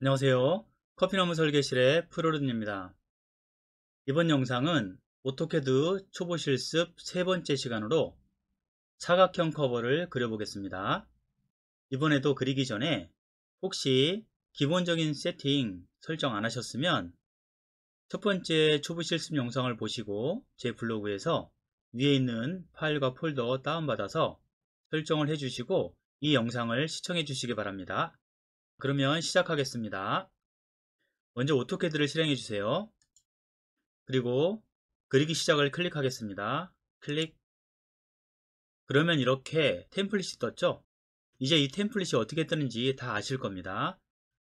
안녕하세요. 커피나무 설계실의 프로드입니다 이번 영상은 오토캐드 초보 실습 세 번째 시간으로 사각형 커버를 그려보겠습니다. 이번에도 그리기 전에 혹시 기본적인 세팅 설정 안 하셨으면 첫 번째 초보 실습 영상을 보시고 제 블로그에서 위에 있는 파일과 폴더 다운받아서 설정을 해주시고 이 영상을 시청해 주시기 바랍니다. 그러면 시작하겠습니다. 먼저 오토캐드를 실행해 주세요. 그리고 그리기 시작을 클릭하겠습니다. 클릭 그러면 이렇게 템플릿이 떴죠? 이제 이 템플릿이 어떻게 뜨는지 다 아실 겁니다.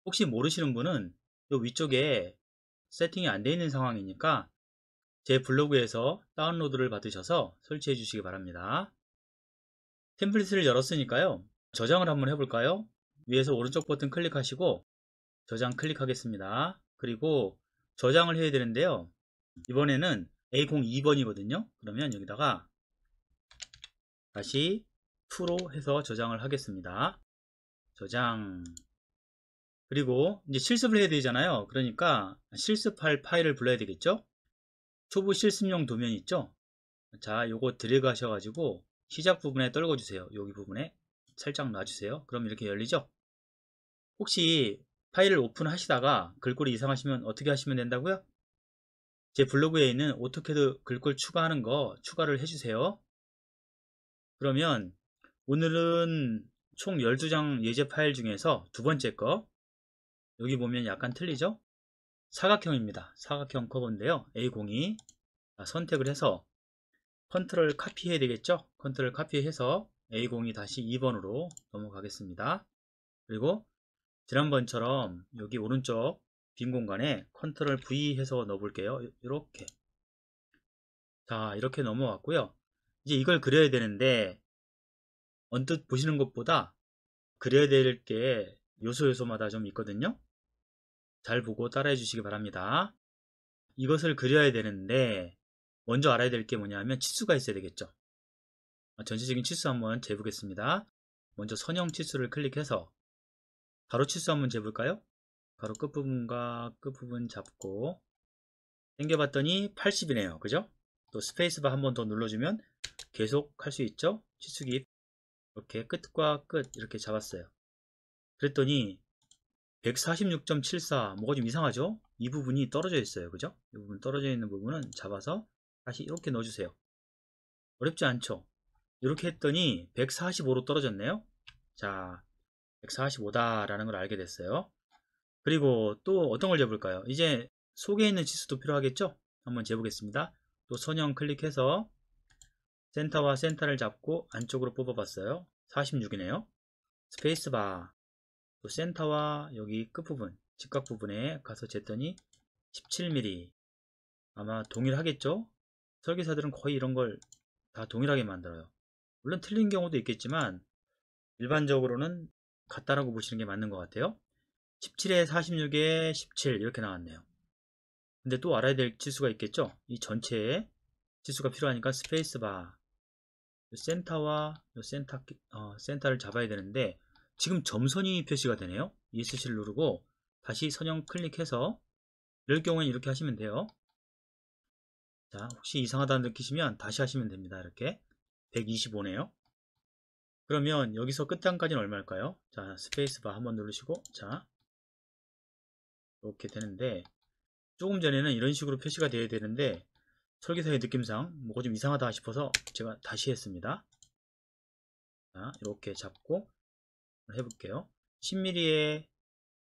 혹시 모르시는 분은 이 위쪽에 세팅이 안 되어 있는 상황이니까 제 블로그에서 다운로드를 받으셔서 설치해 주시기 바랍니다. 템플릿을 열었으니까요. 저장을 한번 해볼까요? 위에서 오른쪽 버튼 클릭하시고 저장 클릭하겠습니다. 그리고 저장을 해야 되는데요. 이번에는 A02번이거든요. 그러면 여기다가 다시 투로 해서 저장을 하겠습니다. 저장 그리고 이제 실습을 해야 되잖아요. 그러니까 실습할 파일을 불러야 되겠죠. 초보 실습용 도면 있죠. 자, 요거 드래그 하셔가지고 시작 부분에 떨궈주세요. 여기 부분에 살짝 놔주세요. 그럼 이렇게 열리죠. 혹시 파일을 오픈하시다가 글꼴이 이상하시면 어떻게 하시면 된다고요? 제 블로그에 있는 오토캐드 글꼴 추가하는 거 추가를 해주세요. 그러면 오늘은 총 12장 예제 파일 중에서 두 번째 거 여기 보면 약간 틀리죠? 사각형입니다. 사각형 커버인데요. A02 선택을 해서 컨트롤 카피해야 되겠죠? 컨트롤 카피해서 A02 다시 2번으로 넘어가겠습니다. 그리고 지난번처럼 여기 오른쪽 빈 공간에 컨트롤 V 해서 넣어볼게요. 이렇게 자 이렇게 넘어왔고요. 이제 이걸 그려야 되는데 언뜻 보시는 것보다 그려야 될 게 요소 요소마다 좀 있거든요. 잘 보고 따라해 주시기 바랍니다. 이것을 그려야 되는데 먼저 알아야 될 게 뭐냐면 치수가 있어야 되겠죠. 아, 전체적인 치수 한번 재보겠습니다. 먼저 선형 치수를 클릭해서 가로치수 한번 재볼까요? 가로 끝부분과 끝부분 잡고 당겨봤더니 80이네요. 그죠? 또 스페이스바 한번 더 눌러주면 계속 할 수 있죠? 치수기 이렇게 끝과 끝 이렇게 잡았어요. 그랬더니 146.74 뭐가 좀 이상하죠? 이 부분이 떨어져 있어요. 그죠? 이 부분 떨어져 있는 부분은 잡아서 다시 이렇게 넣어주세요. 어렵지 않죠? 이렇게 했더니 145로 떨어졌네요. 자, 145다라는 걸 알게 됐어요. 그리고 또 어떤 걸 재볼까요? 이제 속에 있는 지수도 필요하겠죠? 한번 재보겠습니다. 또 선형 클릭해서 센터와 센터를 잡고 안쪽으로 뽑아봤어요. 46이네요. 스페이스바 또 센터와 여기 끝부분 직각 부분에 가서 쟀더니 17mm 아마 동일하겠죠? 설계사들은 거의 이런 걸 다 동일하게 만들어요. 물론 틀린 경우도 있겠지만 일반적으로는 같다라고 보시는 게 맞는 것 같아요. 17에 46에 17 이렇게 나왔네요. 근데 또 알아야 될 지수가 있겠죠? 이 전체에 지수가 필요하니까 스페이스바 센터와 센터, 어, 센터를 잡아야 되는데 지금 점선이 표시가 되네요. ESC를 누르고 다시 선형 클릭해서 이럴 경우에는 이렇게 하시면 돼요. 자, 혹시 이상하다 느끼시면 다시 하시면 됩니다. 이렇게 125네요. 그러면 여기서 끝단까지는 얼마일까요? 자, 스페이스바 한번 누르시고 자, 이렇게 되는데 조금 전에는 이런 식으로 표시가 되어야 되는데 설계사의 느낌상 뭐가 좀 이상하다 싶어서 제가 다시 했습니다. 자, 이렇게 잡고 해볼게요. 10mm에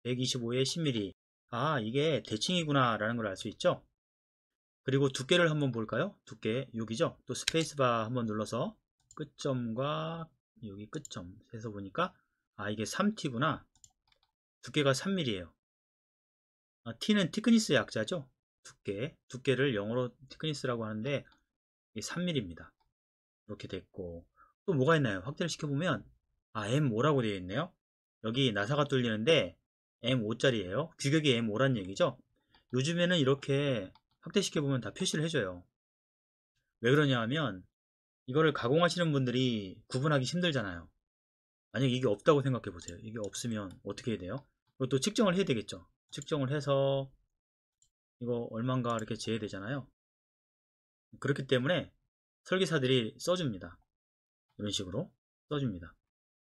125에 10mm 아 이게 대칭이구나 라는 걸 알 수 있죠? 그리고 두께를 한번 볼까요? 두께 여기죠? 또 스페이스바 한번 눌러서 끝점과 여기 끝점 세서 보니까 아 이게 3T구나 두께가 3 m m 에요 아, T는 티크니스의 약자죠 두께 두께를 영어로 티크니스라고 하는데 이게 3mm입니다 이렇게 됐고 또 뭐가 있나요 확대를 시켜보면 아 M 5라고 되어 있네요 여기 나사가 뚫리는데 M5짜리예요 규격이 M5란 얘기죠 요즘에는 이렇게 확대시켜보면 다 표시를 해줘요 왜 그러냐 하면 이거를 가공하시는 분들이 구분하기 힘들잖아요 만약 이게 없다고 생각해 보세요 이게 없으면 어떻게 해야 돼요 이것도 측정을 해야 되겠죠 측정을 해서 이거 얼만가 이렇게 재야 되잖아요 그렇기 때문에 설계사들이 써줍니다 이런 식으로 써줍니다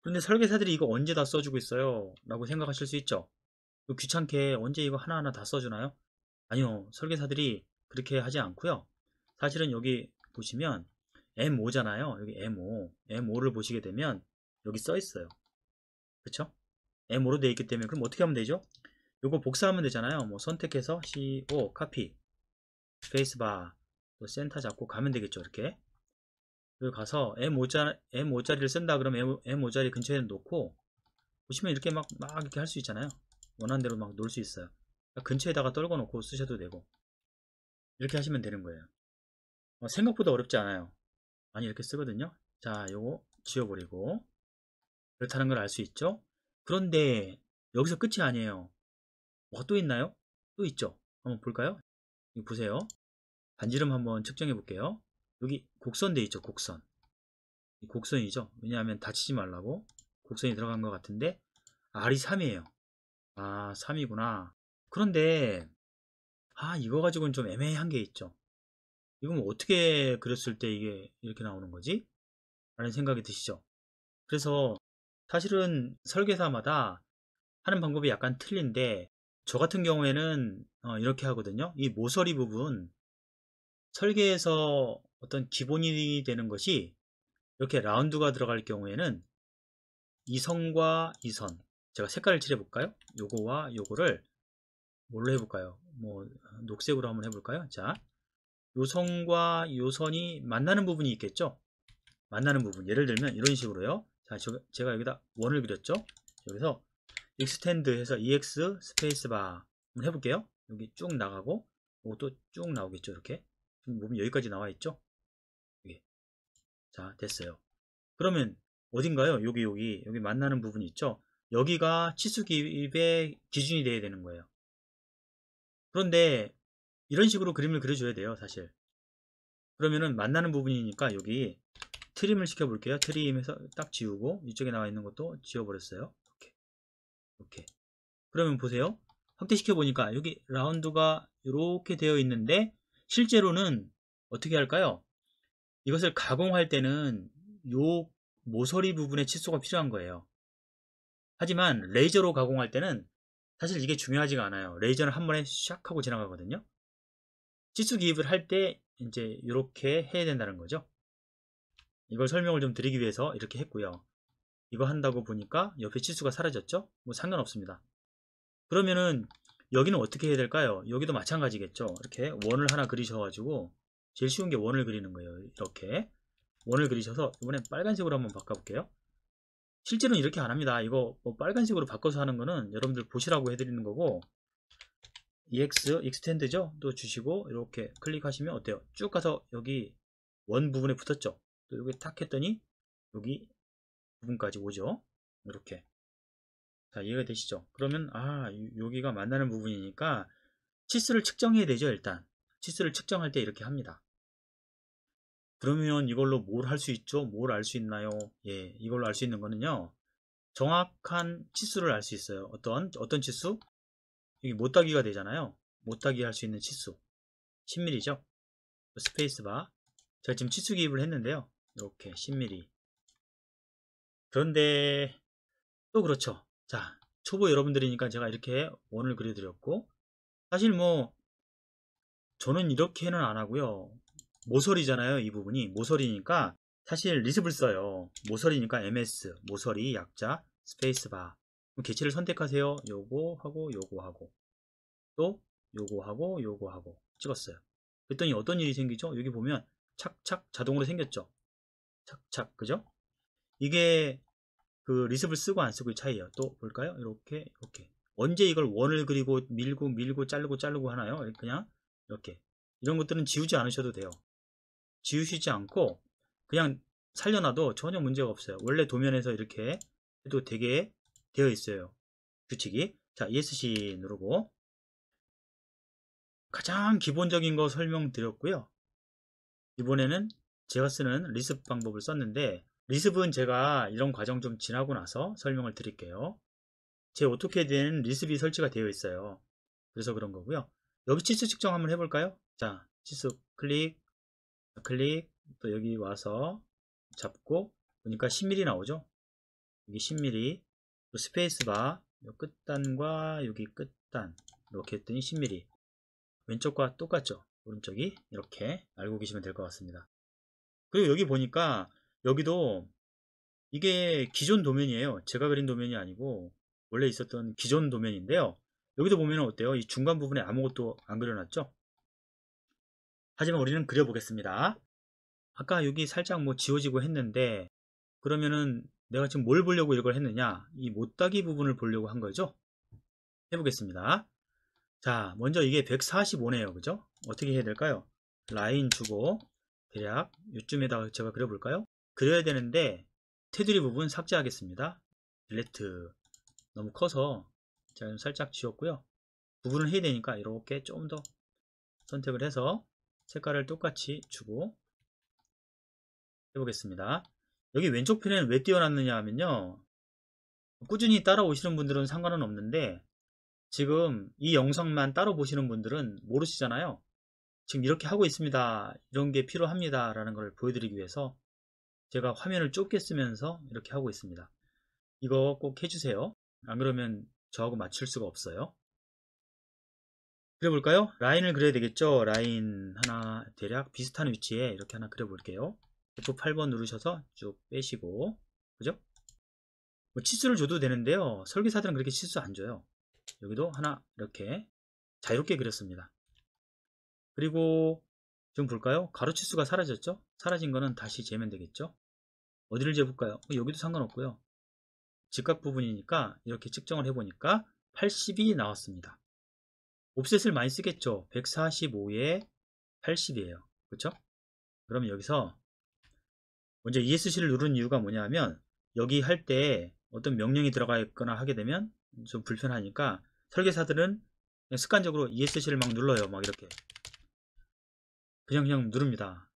그런데 설계사들이 이거 언제 다 써주고 있어요 라고 생각하실 수 있죠 그 귀찮게 언제 이거 하나하나 다 써주나요 아니요 설계사들이 그렇게 하지 않고요 사실은 여기 보시면 M5잖아요. 여기 M5. M5를 보시게 되면 여기 써 있어요. 그쵸? M5로 되어 있기 때문에 그럼 어떻게 하면 되죠? 요거 복사하면 되잖아요. 뭐 선택해서 CO 카피 스페이스바 또 센터 잡고 가면 되겠죠. 이렇게 여기 가서 M5자, M5자리를 쓴다 그러면 M, M5자리 근처에 놓고 보시면 이렇게 막, 막 이렇게 할 수 있잖아요. 원하는 대로 막 놓을 수 있어요. 그러니까 근처에다가 떨궈 놓고 쓰셔도 되고 이렇게 하시면 되는 거예요. 어, 생각보다 어렵지 않아요. 많이 이렇게 쓰거든요 자 요거 지워버리고 그렇다는 걸 알 수 있죠 그런데 여기서 끝이 아니에요 뭐 또 있나요? 또 있죠 한번 볼까요? 이거 보세요 반지름 한번 측정해 볼게요 여기 곡선 돼 있죠 곡선 곡선이죠 왜냐하면 다치지 말라고 곡선이 들어간 것 같은데 R이 3이에요 아 3이구나 그런데 아 이거 가지고는 좀 애매한 게 있죠 이건 뭐 어떻게 그렸을 때 이게 이렇게 나오는 거지? 라는 생각이 드시죠? 그래서 사실은 설계사마다 하는 방법이 약간 틀린데 저 같은 경우에는 어, 이렇게 하거든요. 이 모서리 부분 설계에서 어떤 기본이 되는 것이 이렇게 라운드가 들어갈 경우에는 이 선과 이선 제가 색깔을 칠해 볼까요? 요거와 요거를 뭘로 해볼까요? 뭐 녹색으로 한번 해볼까요? 자 요선과 요선이 만나는 부분이 있겠죠 만나는 부분 예를 들면 이런 식으로요 자 제가 여기다 원을 그렸죠 여기서 익스텐드 해서 ex 스페이스바 한번 해볼게요 여기 쭉 나가고 이것도 쭉 나오겠죠 이렇게 보면 여기까지 나와 있죠 여기. 자 됐어요 그러면 어딘가요 여기 여기 여기 만나는 부분이 있죠 여기가 치수 기입의 기준이 돼야 되는 거예요 그런데 이런 식으로 그림을 그려줘야 돼요 사실 그러면은 만나는 부분이니까 여기 트림을 시켜 볼게요 트림에서 딱 지우고 이쪽에 나와 있는 것도 지워 버렸어요 이렇게 이렇게 그러면 보세요 확대시켜 보니까 여기 라운드가 이렇게 되어 있는데 실제로는 어떻게 할까요 이것을 가공할 때는 요 모서리 부분의 치수가 필요한 거예요 하지만 레이저로 가공할 때는 사실 이게 중요하지가 않아요 레이저는 한 번에 샥 하고 지나가거든요 지수 기입을 할 때 이제 이렇게 해야 된다는 거죠. 이걸 설명을 좀 드리기 위해서 이렇게 했고요. 이거 한다고 보니까 옆에 지수가 사라졌죠? 뭐 상관없습니다. 그러면은 여기는 어떻게 해야 될까요? 여기도 마찬가지겠죠. 이렇게 원을 하나 그리셔가지고 제일 쉬운 게 원을 그리는 거예요. 이렇게 원을 그리셔서 이번엔 빨간색으로 한번 바꿔볼게요. 실제로는 이렇게 안 합니다. 이거 뭐 빨간색으로 바꿔서 하는 거는 여러분들 보시라고 해드리는 거고 ex e x 익스텐 d 죠또 주시고 이렇게 클릭하시면 어때요 쭉 가서 여기 원 부분에 붙었죠 또 여기 탁 했더니 여기 부분까지 오죠 이렇게 자 이해가 되시죠 그러면 아 여기가 만나는 부분이니까 치수를 측정해야 되죠 일단 치수를 측정할 때 이렇게 합니다 그러면 이걸로 뭘 할 수 있죠 뭘 알 수 있나요 예 이걸로 알 수 있는 거는요 정확한 치수를 알 수 있어요 어떤 어떤 치수 여기 못따기가 되잖아요. 못따기 할 수 있는 치수 10mm죠. 스페이스바 제가 지금 치수 기입을 했는데요. 이렇게 10mm 그런데 또 그렇죠. 자 초보 여러분들이니까 제가 이렇게 원을 그려드렸고 사실 뭐 저는 이렇게는 안 하고요. 모서리잖아요. 이 부분이 모서리니까 사실 리습을 써요. 모서리니까 ms 모서리 약자 스페이스바 개체를 선택하세요. 요거 하고 요거 하고 또 요거 하고 요거 하고 찍었어요. 그랬더니 어떤 일이 생기죠? 여기 보면 착착 자동으로 생겼죠. 착착 그죠? 이게 그 리습을 쓰고 안 쓰고의 차이예요. 또 볼까요? 이렇게 이렇게 언제 이걸 원을 그리고 밀고 밀고 자르고 자르고 하나요? 그냥 이렇게 이런 것들은 지우지 않으셔도 돼요. 지우시지 않고 그냥 살려놔도 전혀 문제가 없어요. 원래 도면에서 이렇게 해도 되게 되어 있어요. 규칙이. 자, ESC 누르고 가장 기본적인 거 설명드렸고요. 이번에는 제가 쓰는 리습 방법을 썼는데 리습은 제가 이런 과정 좀 지나고 나서 설명을 드릴게요. 제 어떻게든 리습이 설치가 되어 있어요. 그래서 그런 거고요. 여기 치수 측정 한번 해볼까요? 자, 치수 클릭, 클릭, 또 여기 와서 잡고 보니까 10mm 나오죠? 이게 10mm, 스페이스바 끝단과 여기 끝단 이렇게 했더니 10mm 왼쪽과 똑같죠 오른쪽이 이렇게 알고 계시면 될 것 같습니다 그리고 여기 보니까 여기도 이게 기존 도면이에요 제가 그린 도면이 아니고 원래 있었던 기존 도면인데요 여기도 보면 어때요 이 중간 부분에 아무것도 안 그려놨죠 하지만 우리는 그려보겠습니다 아까 여기 살짝 뭐 지워지고 했는데 그러면은 내가 지금 뭘 보려고 이걸 했느냐 이 못따기 부분을 보려고 한 거죠 해보겠습니다 자 먼저 이게 145네요 그죠 어떻게 해야 될까요 라인 주고 대략 요쯤에다가 제가 그려볼까요 그려야 되는데 테두리 부분 삭제하겠습니다 딜레트 너무 커서 제가 좀 살짝 지웠고요 부분을 해야 되니까 이렇게 좀 더 선택을 해서 색깔을 똑같이 주고 해보겠습니다 여기 왼쪽 편에는 왜 띄워놨느냐 하면요. 꾸준히 따라오시는 분들은 상관은 없는데 지금 이 영상만 따로 보시는 분들은 모르시잖아요. 지금 이렇게 하고 있습니다. 이런 게 필요합니다. 라는 걸 보여드리기 위해서 제가 화면을 좁게 쓰면서 이렇게 하고 있습니다. 이거 꼭 해주세요. 안 그러면 저하고 맞출 수가 없어요. 그려볼까요? 라인을 그려야 되겠죠? 라인 하나 대략 비슷한 위치에 이렇게 하나 그려볼게요. F8번 누르셔서 쭉 빼시고 그죠? 뭐 치수를 줘도 되는데요 설계사들은 그렇게 치수 안 줘요 여기도 하나 이렇게 자유롭게 그렸습니다 그리고 지금 볼까요 가로 치수가 사라졌죠 사라진 거는 다시 재면 되겠죠 어디를 재볼까요 어, 여기도 상관없고요 직각 부분이니까 이렇게 측정을 해보니까 80이 나왔습니다 옵셋을 많이 쓰겠죠 145에 80이에요 그렇죠 그럼 여기서 먼저 ESC를 누르는 이유가 뭐냐면 여기 할 때 어떤 명령이 들어가 있거나 하게 되면 좀 불편하니까 설계사들은 습관적으로 ESC를 막 눌러요 막 이렇게 그냥 그냥 누릅니다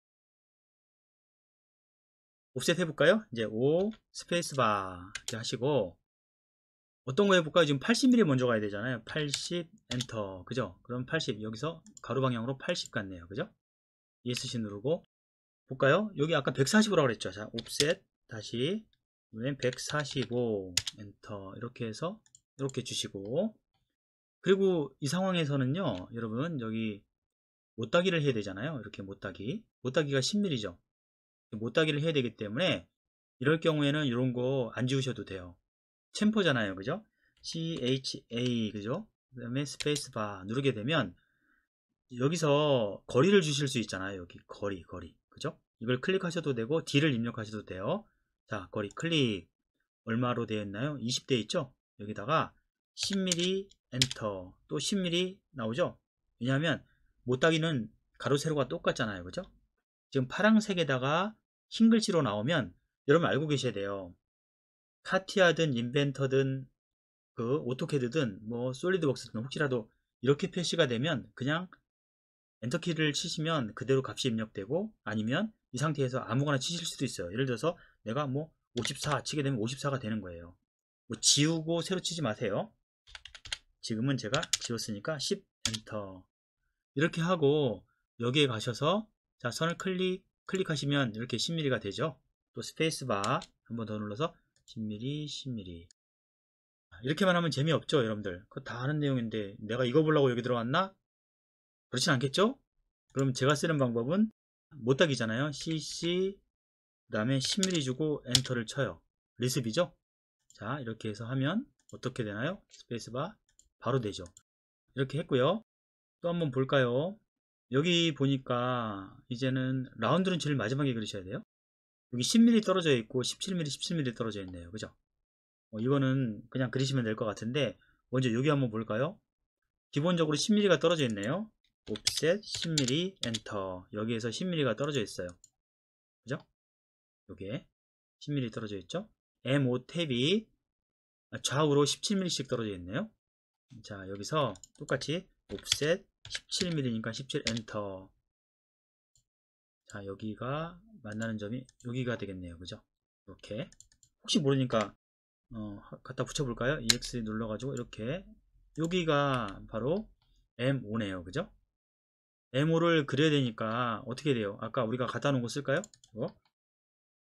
옵셋 해볼까요? 이제 O 스페이스바 이렇게 하시고 어떤 거 해볼까요? 지금 80mm 먼저 가야 되잖아요 80 엔터 그죠? 그럼 80 여기서 가로 방향으로 80 같네요 그죠? ESC 누르고 볼까요? 여기 아까 145라고 그랬죠. 자, offset 다시 이145 엔터 이렇게 해서 이렇게 주시고 그리고 이 상황에서는요 여러분 여기 못따기를 해야 되잖아요 이렇게 못따기 못따기가 10mm죠 못따기를 해야 되기 때문에 이럴 경우에는 이런 거 안 지우셔도 돼요 챔퍼잖아요 그죠 CHA 그죠 그 다음에 스페이스바 누르게 되면 여기서 거리를 주실 수 있잖아요 여기 거리 거리 그죠? 이걸 클릭하셔도 되고 D를 입력하셔도 돼요. 자, 거리 클릭 얼마로 되어 있나요? 20대 있죠? 여기다가 10mm 엔터 또 10mm 나오죠? 왜냐하면 못따기는 가로 세로가 똑같잖아요. 그죠? 지금 파랑색에다가 흰 글씨로 나오면 여러분 알고 계셔야 돼요. 카티아든 인벤터든 그 오토캐드든 뭐 솔리드웍스든 혹시라도 이렇게 표시가 되면 그냥 엔터키를 치시면 그대로 값이 입력되고 아니면 이 상태에서 아무거나 치실 수도 있어요 예를 들어서 내가 뭐 54 치게 되면 54가 되는 거예요 뭐 지우고 새로 치지 마세요 지금은 제가 지웠으니까 10 엔터 이렇게 하고 여기에 가셔서 자 선을 클릭 클릭하시면 이렇게 10mm가 되죠 또 스페이스바 한번 더 눌러서 10mm 10mm 아, 이렇게만 하면 재미없죠 여러분들 그거 다 아는 내용인데 내가 이거 보려고 여기 들어왔나 그렇진 않겠죠? 그럼 제가 쓰는 방법은 못따기잖아요 cc 그 다음에 10mm 주고 엔터를 쳐요 리셉이죠자 이렇게 해서 하면 어떻게 되나요 스페이스바 바로 되죠 이렇게 했고요 또 한번 볼까요 여기 보니까 이제는 라운드는 제일 마지막에 그리셔야 돼요 여기 10mm 떨어져 있고 17mm 17mm 떨어져 있네요 그죠 어, 이거는 그냥 그리시면 될 것 같은데 먼저 여기 한번 볼까요 기본적으로 10mm가 떨어져 있네요 옵셋 10mm 엔터 여기에서 10mm가 떨어져 있어요 그죠? 요게 10mm 떨어져 있죠? M5 탭이 좌우로 17mm씩 떨어져 있네요 자 여기서 똑같이 옵셋 17mm니까 17 엔터 자 여기가 만나는 점이 여기가 되겠네요 그죠? 이렇게 혹시 모르니까 어, 갖다 붙여볼까요? EX 눌러가지고 이렇게 여기가 바로 M5네요 그죠? MO를 그려야 되니까 어떻게 돼요? 아까 우리가 갖다 놓은 거 쓸까요? 이거?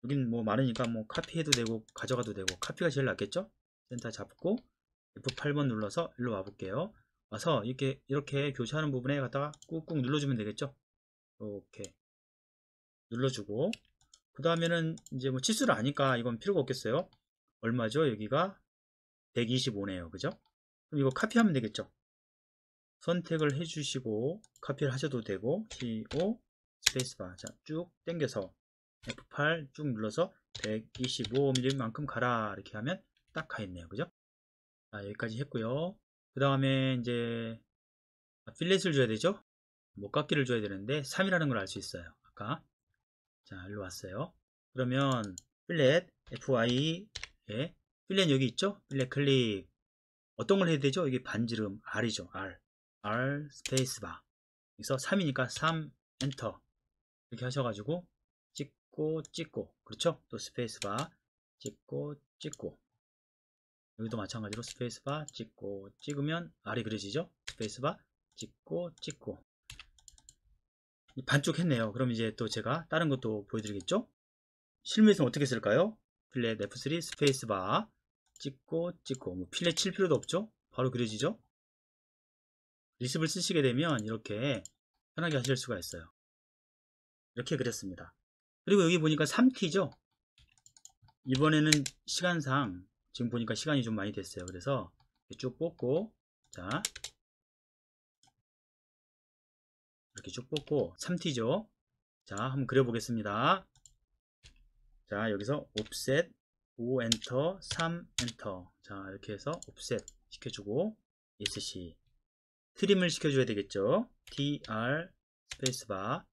여긴 뭐 많으니까 뭐 카피해도 되고 가져가도 되고 카피가 제일 낫겠죠? 센터 잡고 F8번 눌러서 일로 와볼게요. 와서 이렇게 이렇게 교체하는 부분에 갖다가 꾹꾹 눌러주면 되겠죠? 이렇게 눌러주고 그 다음에는 이제 뭐 치수를 아니까 이건 필요가 없겠어요. 얼마죠? 여기가 125네요. 그죠? 그럼 이거 카피하면 되겠죠? 선택을 해주시고 카피를 하셔도 되고 CO 스페이스바 자 쭉 당겨서 F8 쭉 눌러서 125mm만큼 가라 이렇게 하면 딱 가 있네요 그죠 자 여기까지 했고요 그 다음에 이제 필렛을 줘야 되죠 목깎기를 줘야 되는데 3이라는 걸 알 수 있어요 아까 자 일로 왔어요 그러면 필렛 f y 에 필렛 여기 있죠 필렛 클릭 어떤 걸 해야 되죠 이게 반지름 R이죠 R R 스페이스바 여기서 3이니까 3 엔터 이렇게 하셔가지고 찍고 찍고 그렇죠? 또 스페이스바 찍고 찍고 여기도 마찬가지로 스페이스바 찍고 찍으면 R이 그려지죠? 스페이스바 찍고 찍고 반쪽 했네요 그럼 이제 또 제가 다른 것도 보여드리겠죠? 실무에서는 어떻게 쓸까요? 필렛 F3 스페이스바 찍고 찍고 뭐 필렛 칠 필요도 없죠? 바로 그려지죠? 리습을 쓰시게 되면 이렇게 편하게 하실 수가 있어요. 이렇게 그렸습니다. 그리고 여기 보니까 3T죠? 이번에는 시간상 지금 보니까 시간이 좀 많이 됐어요. 그래서 쭉 뽑고 자 이렇게 쭉 뽑고 3T죠? 자 한번 그려보겠습니다. 자 여기서 offset 5 엔터 3 엔터 자 이렇게 해서 offset 시켜주고 SC 트림을 시켜줘야 되겠죠. dr 스페이스바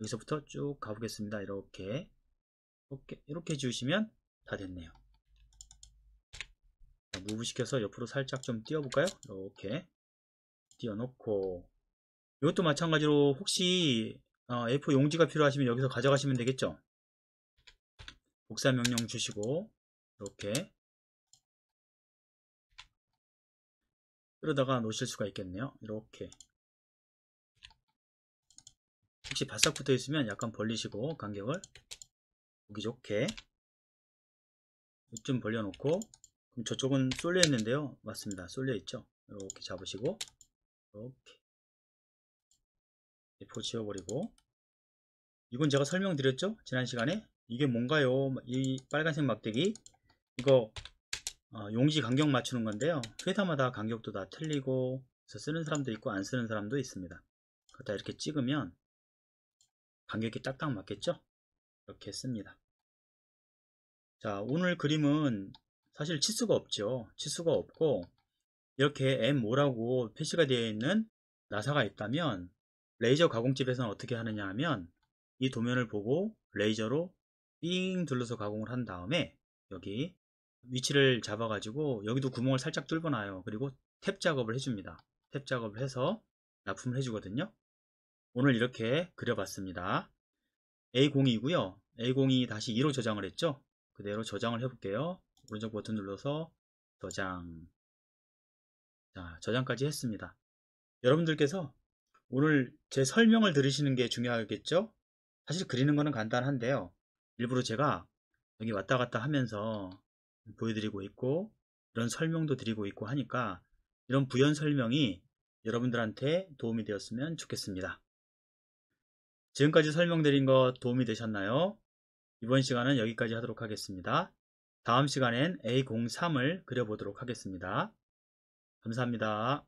여기서부터 쭉 가보겠습니다. 이렇게 이렇게 이렇게 지시면다 됐네요. 무브 시켜서 옆으로 살짝 좀 띄워볼까요? 이렇게 띄워놓고 이것도 마찬가지로 혹시 어, A4 용지가 필요하시면 여기서 가져가시면 되겠죠. 복사 명령 주시고 이렇게 끌러다가 놓으실 수가 있겠네요 이렇게 혹시 바싹 붙어 있으면 약간 벌리시고 간격을 보기 좋게 이쯤 벌려놓고 그럼 저쪽은 쏠려 있는데요 맞습니다 쏠려 있죠 이렇게 잡으시고 이렇게 F 지워버리고 이건 제가 설명드렸죠 지난 시간에 이게 뭔가요 이 빨간색 막대기 이거 어, 용지 간격 맞추는 건데요. 회사마다 간격도 다 틀리고 그래서 쓰는 사람도 있고 안 쓰는 사람도 있습니다. 그다 이렇게 찍으면 간격이 딱딱 맞겠죠? 이렇게 씁니다. 자 오늘 그림은 사실 치수가 없죠. 치수가 없고 이렇게 M5라고 표시가 되어 있는 나사가 있다면 레이저 가공집에서는 어떻게 하느냐 하면 이 도면을 보고 레이저로 삥 둘러서 가공을 한 다음에 여기 위치를 잡아 가지고 여기도 구멍을 살짝 뚫어 놔요 그리고 탭 작업을 해줍니다 탭 작업을 해서 납품을 해주거든요 오늘 이렇게 그려봤습니다 A02이고요 A02 다시 2로 저장을 했죠 그대로 저장을 해볼게요 오른쪽 버튼 눌러서 저장 자 저장까지 했습니다 여러분들께서 오늘 제 설명을 들으시는 게 중요하겠죠 사실 그리는 거는 간단한데요 일부러 제가 여기 왔다 갔다 하면서 보여드리고 있고 이런 설명도 드리고 있고 하니까 이런 부연 설명이 여러분들한테 도움이 되었으면 좋겠습니다. 지금까지 설명드린 것 도움이 되셨나요? 이번 시간은 여기까지 하도록 하겠습니다. 다음 시간엔 A03을 그려보도록 하겠습니다. 감사합니다.